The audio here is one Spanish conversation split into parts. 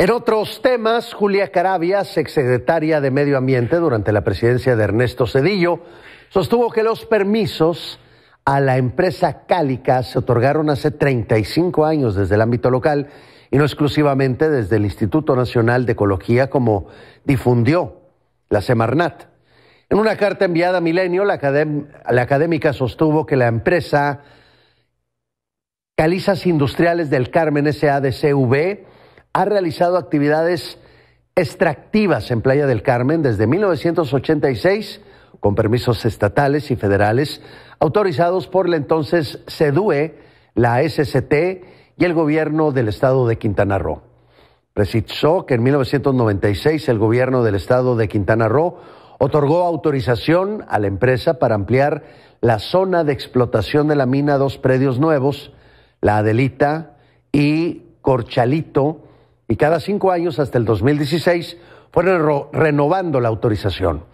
En otros temas, Julia Carabias, exsecretaria de Medio Ambiente durante la presidencia de Ernesto Cedillo, sostuvo que los permisos a la empresa Cálica se otorgaron hace 35 años desde el ámbito local y no exclusivamente desde el Instituto Nacional de Ecología, como difundió la Semarnat. En una carta enviada a Milenio, la, académica sostuvo que la empresa Calizas Industriales del Carmen SADCV ha realizado actividades extractivas en Playa del Carmen desde 1986 con permisos estatales y federales autorizados por la entonces CEDUE, la Sst y el gobierno del estado de Quintana Roo. Precisó que en 1996 el gobierno del estado de Quintana Roo otorgó autorización a la empresa para ampliar la zona de explotación de la mina a dos predios nuevos, la Adelita y Corchalito, y cada cinco años hasta el 2016 fueron renovando la autorización.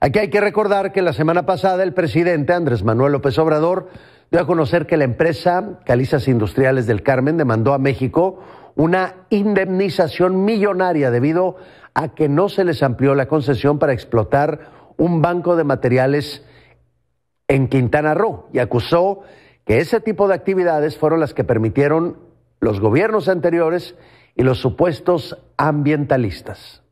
Aquí hay que recordar que la semana pasada el presidente Andrés Manuel López Obrador dio a conocer que la empresa Calizas Industriales del Carmen demandó a México una indemnización millonaria debido a que no se les amplió la concesión para explotar un banco de materiales en Quintana Roo y acusó que ese tipo de actividades fueron las que permitieron los gobiernos anteriores y los supuestos ambientalistas.